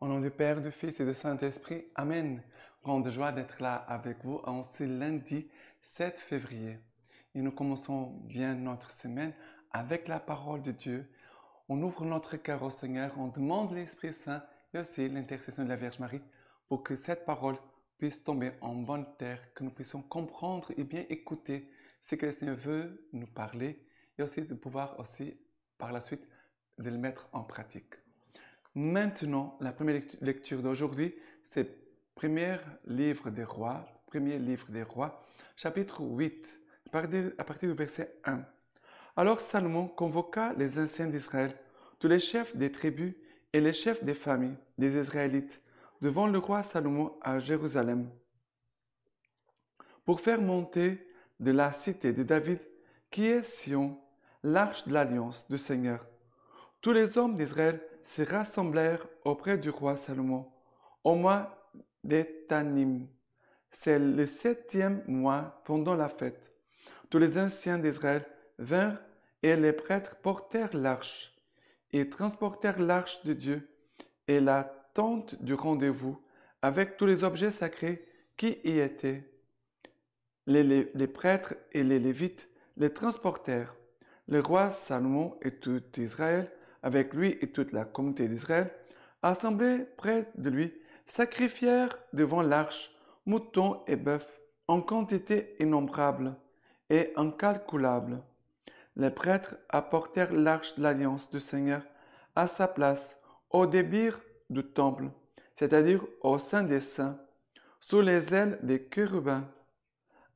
Au nom du Père, du Fils et du Saint-Esprit, Amen. Grande joie d'être là avec vous en ce lundi 7 février. Et nous commençons bien notre semaine avec la parole de Dieu. On ouvre notre cœur au Seigneur, on demande l'Esprit Saint et aussi l'intercession de la Vierge Marie pour que cette parole puisse tomber en bonne terre, que nous puissions comprendre et bien écouter ce que le Seigneur veut nous parler et aussi de pouvoir aussi par la suite de le mettre en pratique. Maintenant, la première lecture d'aujourd'hui, c'est premier livre des rois, premier livre des rois, chapitre 8, à partir du verset 1. Alors Salomon convoqua les anciens d'Israël, tous les chefs des tribus et les chefs des familles des Israélites, devant le roi Salomon à Jérusalem, pour faire monter de la cité de David, qui est Sion, l'arche de l'alliance du Seigneur. Tous les hommes d'Israël se rassemblèrent auprès du roi Salomon au mois d'Etanim. C'est le septième mois pendant la fête. Tous les anciens d'Israël vinrent et les prêtres portèrent l'arche. et transportèrent l'arche de Dieu et la tente du rendez-vous avec tous les objets sacrés qui y étaient. Les, les, prêtres et les Lévites les transportèrent. Le roi Salomon et tout Israël avec lui et toute la communauté d'Israël, assemblés près de lui, sacrifièrent devant l'arche moutons et bœufs en quantité innombrable et incalculable. Les prêtres apportèrent l'arche de l'alliance du Seigneur à sa place au débir du temple, c'est-à-dire au sein des saints, sous les ailes des chérubins.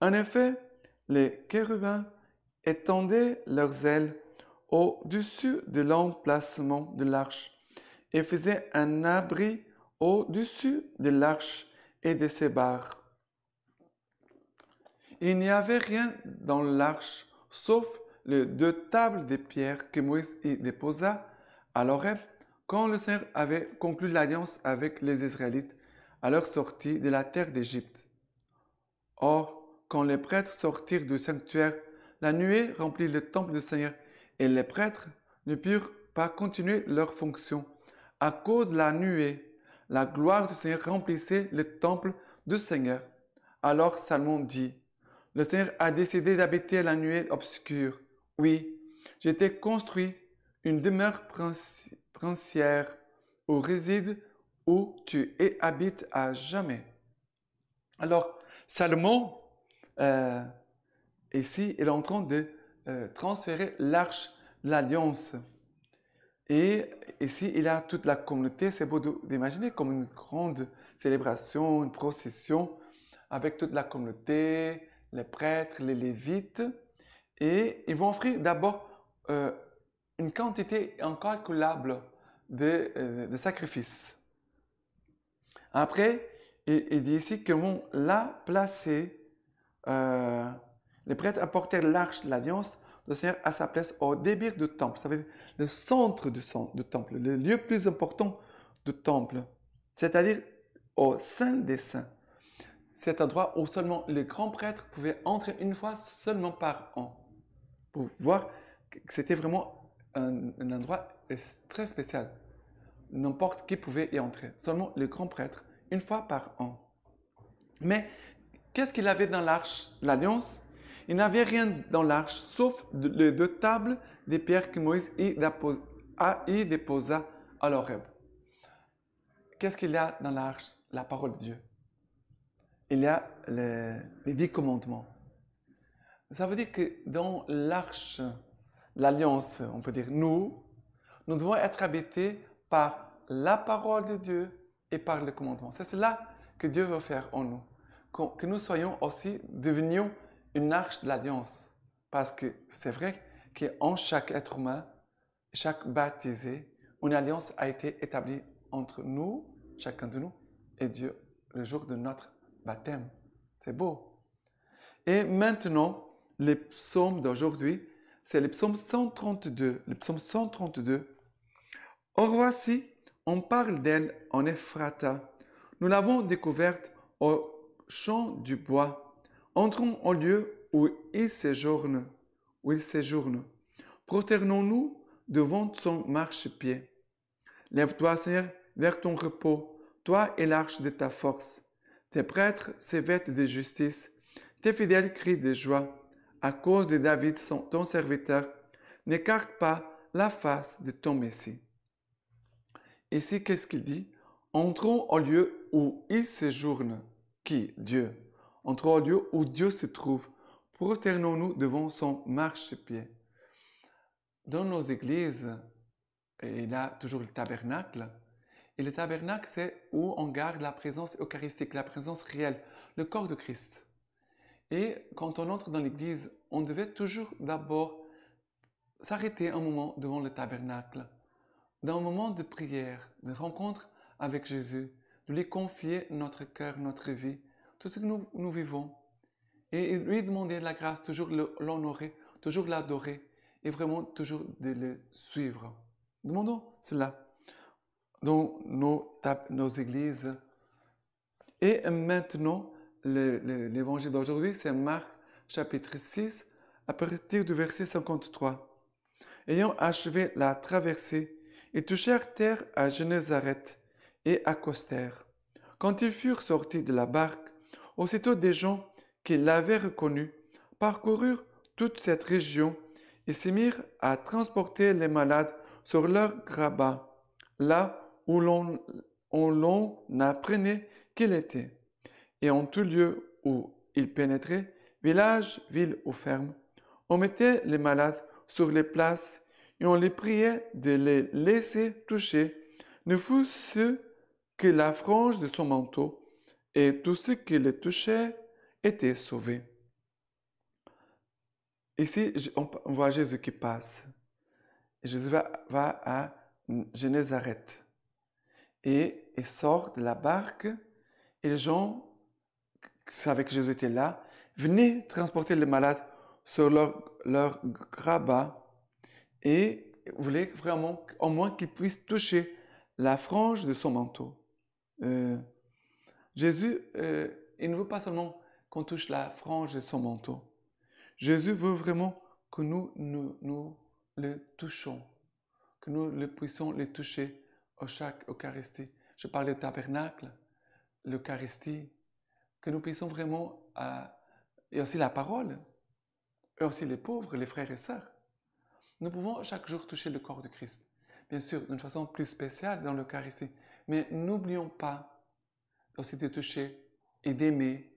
En effet, les chérubins étendaient leurs ailes au-dessus de l'emplacement de l'arche et faisait un abri au-dessus de l'arche et de ses barres. Il n'y avait rien dans l'arche sauf les deux tables de pierre que Moïse y déposa à l'oreille, quand le Seigneur avait conclu l'alliance avec les Israélites à leur sortie de la terre d'Égypte. Or, quand les prêtres sortirent du sanctuaire, la nuée remplit le temple du Seigneur et les prêtres ne purent pas continuer leur fonction à cause de la nuée. La gloire du Seigneur remplissait le temple du Seigneur. Alors Salomon dit, le Seigneur a décidé d'habiter la nuée obscure. Oui, j'étais construit une demeure princière où réside, où tu habites à jamais. Alors, Salomon, euh, ici, il est en train de euh, transférer l'arche de l'alliance. Et ici, il a toute la communauté. C'est beau d'imaginer comme une grande célébration, une procession avec toute la communauté, les prêtres, les lévites. Et ils vont offrir d'abord euh, une quantité incalculable de, euh, sacrifices. Après, il, dit ici que vont la placer les prêtres apportèrent l'arche de l'alliance de Seigneur à sa place au débit du temple. Ça veut dire le centre du, temple, le lieu plus important du temple, c'est-à-dire au sein des saints. Cet endroit où seulement les grands prêtres pouvaient entrer une fois seulement par an. Pour voir que c'était vraiment un, endroit très spécial. N'importe qui pouvait y entrer, seulement les grands prêtres, une fois par an. Mais qu'est-ce qu'il avait dans l'arche, de l'alliance il n'y avait rien dans l'arche sauf les deux tables des pierres que Moïse y déposa à l'Oreb. Qu'est-ce qu'il y a dans l'arche La parole de Dieu. Il y a les, dix commandements. Ça veut dire que dans l'arche, l'alliance, on peut dire nous, nous devons être habités par la parole de Dieu et par les commandements. C'est cela que Dieu veut faire en nous, que nous soyons aussi, devenions une arche de l'alliance. Parce que c'est vrai qu'en chaque être humain, chaque baptisé, une alliance a été établie entre nous, chacun de nous, et Dieu le jour de notre baptême. C'est beau. Et maintenant, les psaumes d'aujourd'hui, c'est le psaume 132. Le psaume 132. Or voici, on parle d'elle en Ephrata. Nous l'avons découverte au champ du bois. Entrons au lieu où il séjourne, où il séjourne. nous devant son marchepied. Lève-toi, Seigneur, vers ton repos, toi et l'arche de ta force. Tes prêtres s'évêtent de justice, tes fidèles crient de joie. À cause de David, son, ton serviteur, n'écarte pas la face de ton Messie. Ici, qu'est-ce qu'il dit Entrons au lieu où il séjourne, qui Dieu en trois lieu où Dieu se trouve. Prosternons-nous devant son marchepied. Dans nos églises, il y a toujours le tabernacle. Et le tabernacle, c'est où on garde la présence eucharistique, la présence réelle, le corps de Christ. Et quand on entre dans l'église, on devait toujours d'abord s'arrêter un moment devant le tabernacle, dans un moment de prière, de rencontre avec Jésus, de lui confier notre cœur, notre vie, tout ce que nous, vivons, et lui demander la grâce, toujours l'honorer, toujours l'adorer, et vraiment toujours de le suivre. Demandons cela dans nos, nos églises. Et maintenant, l'évangile d'aujourd'hui, c'est Marc chapitre 6, à partir du verset 53. Ayant achevé la traversée, ils touchèrent terre à Génézareth et à Costère. Quand ils furent sortis de la barque, Aussitôt des gens qui l'avaient reconnu parcoururent toute cette région et se mirent à transporter les malades sur leur grabat, là où l'on, n'apprenait apprenait qu'il était. Et en tout lieu où il pénétrait, village, ville ou ferme, on mettait les malades sur les places et on les priait de les laisser toucher, ne fût-ce que la frange de son manteau, et tous ceux qui le touchaient étaient sauvés. Ici, on voit Jésus qui passe. Jésus va, à Génézareth et il sort de la barque et les gens qui savaient que Jésus était là venaient transporter les malades sur leur, leur grabat et voulaient vraiment au moins qu'ils puissent toucher la frange de son manteau. Euh, Jésus, euh, il ne veut pas seulement qu'on touche la frange de son manteau. Jésus veut vraiment que nous, nous, nous le touchons, que nous le puissions le toucher au chaque Eucharistie. Je parle du tabernacle, l'Eucharistie, que nous puissions vraiment, à euh, et aussi la parole, et aussi les pauvres, les frères et sœurs. Nous pouvons chaque jour toucher le corps du Christ, bien sûr, d'une façon plus spéciale dans l'Eucharistie, mais n'oublions pas aussi de toucher et d'aimer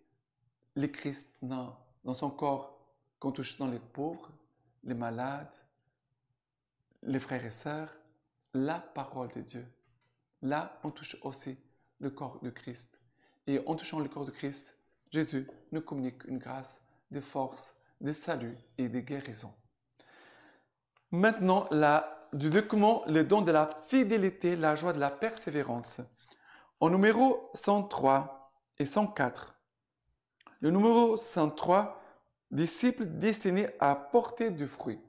le Christ dans, dans son corps qu'on touche dans les pauvres, les malades, les frères et sœurs, la parole de Dieu. Là, on touche aussi le corps du Christ. Et en touchant le corps du Christ, Jésus nous communique une grâce, des forces, des saluts et des guérisons. Maintenant, la, du document, le don de la fidélité, la joie de la persévérance en numéro 103 et 104. Le numéro 103, disciples destinés à porter du fruit.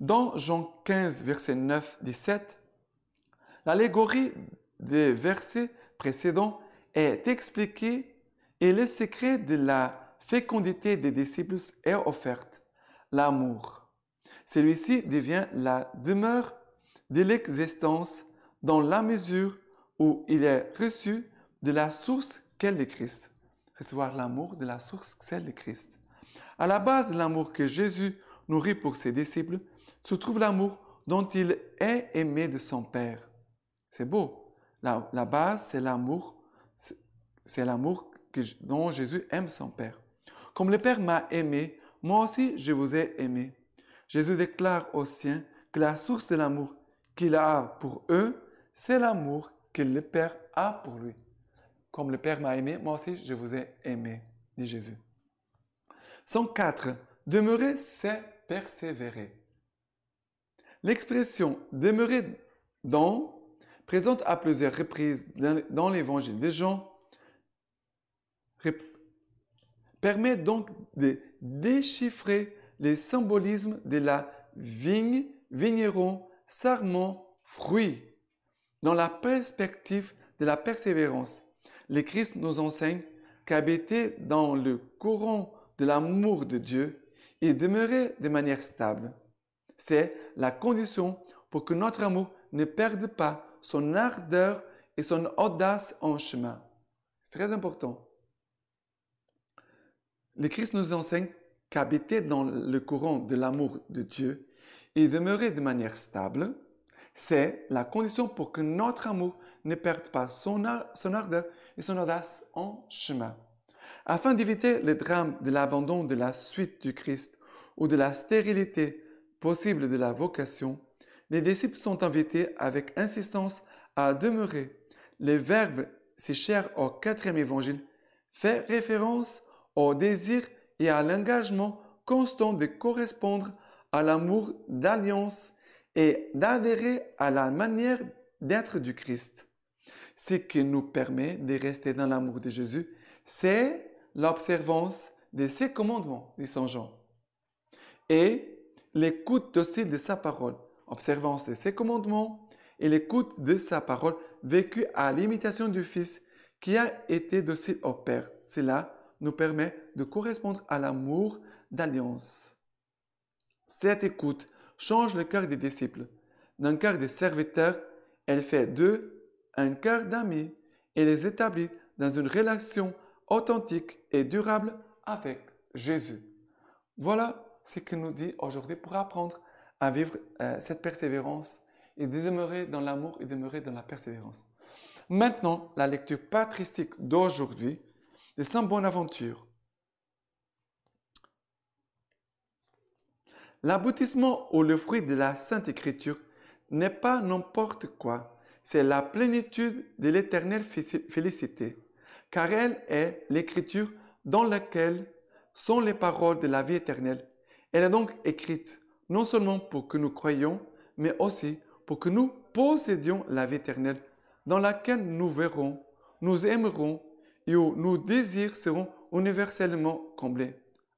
Dans Jean 15, verset 9, 17, l'allégorie des versets précédents est expliquée et le secret de la fécondité des disciples est offert, l'amour. Celui-ci devient la demeure de l'existence dans la mesure où il est reçu de la source qu'est le Christ. Recevoir l'amour de la source qu'est le Christ. À la base de l'amour que Jésus nourrit pour ses disciples se trouve l'amour dont il est aimé de son Père. C'est beau. La, la base, c'est l'amour, c'est l'amour dont Jésus aime son Père. Comme le Père m'a aimé, moi aussi je vous ai aimé. Jésus déclare aux siens que la source de l'amour qu'il a pour eux, c'est l'amour le Père a pour lui. Comme le Père m'a aimé, moi aussi je vous ai aimé, dit Jésus. 104. Demeurer, c'est persévérer. L'expression demeurer dans présente à plusieurs reprises dans l'évangile de Jean permet donc de déchiffrer les symbolismes de la vigne, vigneron, sarment, fruit. Dans la perspective de la persévérance, le Christ nous enseigne qu'habiter dans le courant de l'amour de Dieu et demeurer de manière stable, c'est la condition pour que notre amour ne perde pas son ardeur et son audace en chemin. C'est très important. Le Christ nous enseigne qu'habiter dans le courant de l'amour de Dieu et demeurer de manière stable, c'est la condition pour que notre amour ne perde pas son, son ardeur et son audace en chemin. Afin d'éviter le drame de l'abandon de la suite du Christ ou de la stérilité possible de la vocation, les disciples sont invités avec insistance à demeurer. Les verbes si cher au quatrième évangile fait référence au désir et à l'engagement constant de correspondre à l'amour d'alliance et d'adhérer à la manière d'être du Christ. Ce qui nous permet de rester dans l'amour de Jésus, c'est l'observance de ses commandements, dit Saint Jean, et l'écoute docile de sa parole, observance de ses commandements et l'écoute de sa parole vécue à l'imitation du Fils qui a été docile au Père. Cela nous permet de correspondre à l'amour d'alliance. Cette écoute change le cœur des disciples. D'un cœur des serviteurs, elle fait d'eux un cœur d'amis et les établit dans une relation authentique et durable avec Jésus. Voilà ce que nous dit aujourd'hui pour apprendre à vivre euh, cette persévérance et de demeurer dans l'amour et demeurer dans la persévérance. Maintenant, la lecture patristique d'aujourd'hui de Saint Bonaventure. L'aboutissement ou le fruit de la Sainte Écriture n'est pas n'importe quoi, c'est la plénitude de l'éternelle félicité, car elle est l'Écriture dans laquelle sont les paroles de la vie éternelle. Elle est donc écrite non seulement pour que nous croyions, mais aussi pour que nous possédions la vie éternelle, dans laquelle nous verrons, nous aimerons et où nos désirs seront universellement comblés.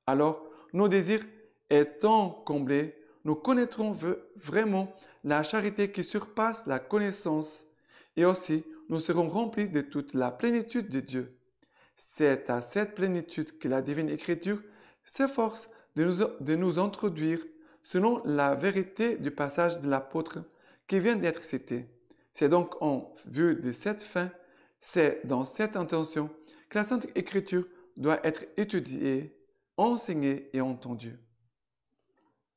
Alors, nos désirs étant comblés, nous connaîtrons vraiment la charité qui surpasse la connaissance, et aussi nous serons remplis de toute la plénitude de Dieu. C'est à cette plénitude que la divine écriture s'efforce de nous, de nous introduire selon la vérité du passage de l'apôtre qui vient d'être cité. C'est donc en vue de cette fin, c'est dans cette intention que la Sainte Écriture doit être étudiée, enseignée et entendue.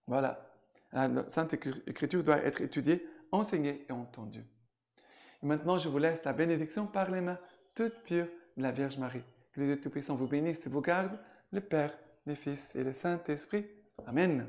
Voilà. Ah, la Sainte Écriture doit être étudiée, enseignée et entendue. Et maintenant, je vous laisse la bénédiction par les mains toutes pures de la Vierge Marie. Que le Dieu Tout-Puissant vous bénisse et vous garde, le Père, le Fils et le Saint-Esprit. Amen.